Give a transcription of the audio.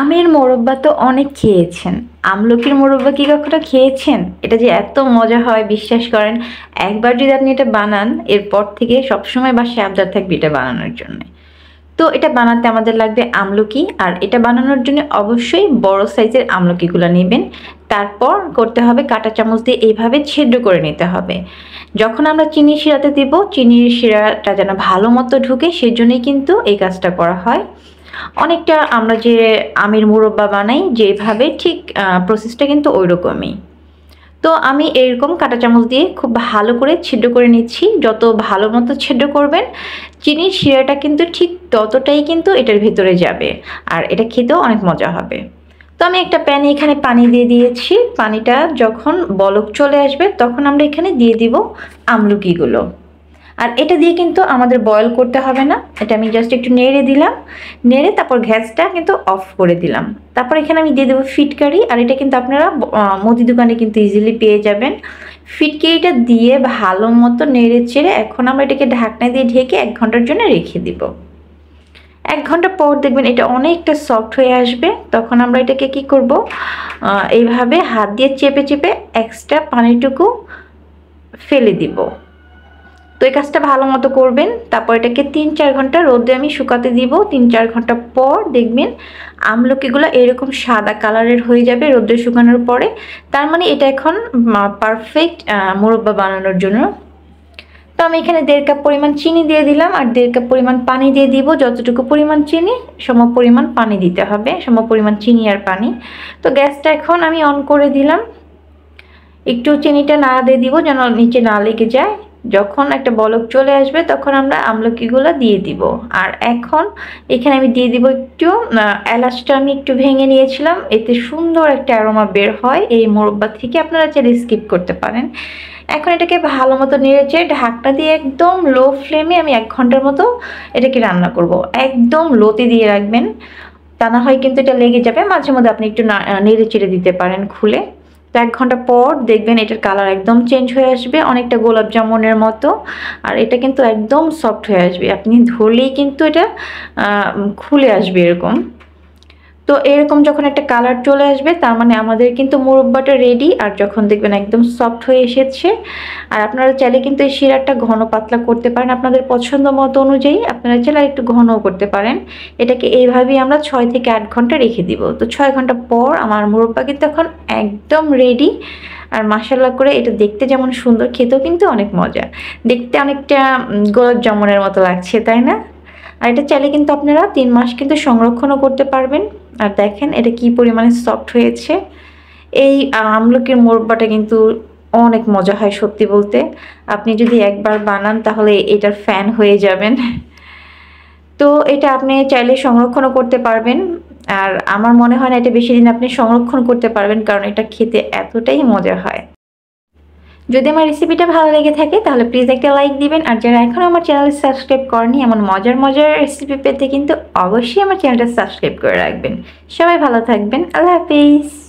আমের মোরব্বা তো অনেক খেয়েছেন আমলকির মোরব্বা কি কখনো খেয়েছেন এটা যে এত মজা হয় বিশ্বাস করেন একবার যদি আপনি এটা বানান এরপর থেকে সবসময় বাসায় আবদার থাকবে এটা বানানোর জন্য তো এটা বানাতে আমাদের লাগবে আমলকি আর এটা বানানোর জন্য অবশ্যই বড় সাইজের আমলকিগুলো নেবেন তারপর করতে হবে কাঁটা চামচ দিয়ে এইভাবে ছেদ্র করে নিতে হবে যখন আমরা চিনি শিরাতে দেবো চিনির শিরাটা যেন ভালো মতো ঢুকে সেজন্যই কিন্তু এই কাজটা করা হয় অনেকটা আমরা যে আমির মুরব্বা বানাই যেভাবে ঠিক প্রসেসটা কিন্তু ওই রকমই তো আমি এরকম কাঁটা চামচ দিয়ে খুব ভালো করে ছিদ্র করে নিচ্ছি যত ভালো মতো ছিদ্র করবেন চিনির শিরাটা কিন্তু ঠিক ততটাই কিন্তু এটার ভিতরে যাবে আর এটা খেতেও অনেক মজা হবে তো আমি একটা প্যানে এখানে পানি দিয়ে দিয়েছি পানিটা যখন বলক চলে আসবে তখন আমরা এখানে দিয়ে দিব আমলকিগুলো আর এটা দিয়ে কিন্তু আমাদের বয়ল করতে হবে না এটা আমি জাস্ট একটু নেড়ে দিলাম নেড়ে তারপর গ্যাসটা কিন্তু অফ করে দিলাম তারপর এখানে আমি দিয়ে দেবো ফিটকারি আর এটা কিন্তু আপনারা মুদি দোকানে কিন্তু ইজিলি পেয়ে যাবেন ফিটকারিটা দিয়ে ভালো মতো নেড়ে চেড়ে এখন আমরা এটাকে ঢাকনা দিয়ে ঢেকে এক ঘন্টার জন্য রেখে দিব এক ঘন্টা পর দেখবেন এটা অনেকটা সফট হয়ে আসবে তখন আমরা এটাকে কি করব এইভাবে হাত দিয়ে চেপে চেপে এক্সট্রা পানিটুকু ফেলে দিব তো এই কাজটা ভালো মতো করবেন তারপর এটাকে তিন চার ঘন্টা রোদে আমি শুকাতে দিব তিন চার ঘন্টা পর দেখবেন আমলকিগুলো এরকম সাদা কালারের হয়ে যাবে রোদে শুকানোর পরে তার মানে এটা এখন পারফেক্ট মোরব্বা বানানোর জন্য তো আমি এখানে দেড় কাপ পরিমাণ চিনি দিয়ে দিলাম আর দেড় কাপ পরিমাণ পানি দিয়ে দিব যতটুকু পরিমাণ চিনি সম পরিমাণ পানি দিতে হবে সম পরিমাণ চিনি আর পানি তো গ্যাসটা এখন আমি অন করে দিলাম একটু চিনিটা না দিয়ে দিব যেন নিচে না লেগে যায় যখন একটা বলক চলে আসবে তখন আমরা আমলকিগুলো দিয়ে দিব আর এখন এখানে আমি দিয়ে দিব একটু এলাচটা আমি একটু ভেঙে নিয়েছিলাম এতে সুন্দর একটা অ্যারোমা বের হয় এই মোরব্বা থেকে আপনারা চাইলে স্কিপ করতে পারেন এখন এটাকে ভালো মতো নেড়েছে ঢাকটা দিয়ে একদম লো ফ্লেমে আমি এক ঘন্টার মতো এটাকে রান্না করব। একদম লোতে দিয়ে রাখবেন তা না হয় কিন্তু এটা লেগে যাবে মাঝে মধ্যে আপনি একটু নেড়ে চেড়ে দিতে পারেন খুলে তো এক ঘন্টা পর দেখবেন এটার কালার একদম চেঞ্জ হয়ে আসবে অনেকটা গোলাপ জামুনের মতো আর এটা কিন্তু একদম সফট হয়ে আসবে আপনি ধরলেই কিন্তু এটা খুলে আসবে এরকম তো এরকম যখন একটা কালার চলে আসবে তার মানে আমাদের কিন্তু মুরব্বাটা রেডি আর যখন দেখবেন একদম সফট হয়ে এসেছে আর আপনারা চাইলে কিন্তু এই শিরাটা ঘন পাতলা করতে পারেন আপনাদের পছন্দ মতো অনুযায়ী আপনারা চাইলে একটু ঘনও করতে পারেন এটাকে এইভাবেই আমরা ছয় থেকে আট ঘন্টা রেখে দিব তো ছয় ঘন্টা পর আমার মুরব্বা কিন্তু এখন একদম রেডি আর মাসাল্লা করে এটা দেখতে যেমন সুন্দর খেতেও কিন্তু অনেক মজা দেখতে অনেকটা গোলাপ জামুনের মতো লাগছে তাই না আর এটা চাইলে কিন্তু আপনারা তিন মাস কিন্তু সংরক্ষণও করতে পারবেন আর দেখেন এটা কি পরিমাণে সফট হয়েছে এই আমলকির মোরব্বাটা কিন্তু অনেক মজা হয় সত্যি বলতে আপনি যদি একবার বানান তাহলে এটার ফ্যান হয়ে যাবেন তো এটা আপনি চাইলে সংরক্ষণও করতে পারবেন আর আমার মনে হয় না এটা বেশি দিন আপনি সংরক্ষণ করতে পারবেন কারণ এটা খেতে এতটাই মজা হয় যদি আমার রেসিপিটা ভালো লেগে থাকে তাহলে প্লিজ একটা লাইক দিবেন আর যারা এখনও আমার চ্যানেল সাবস্ক্রাইব করেনি এমন মজার মজার রেসিপি পেতে কিন্তু অবশ্যই আমার চ্যানেলটা সাবস্ক্রাইব করে রাখবেন সবাই ভালো থাকবেন আল্লাহ হাফিজ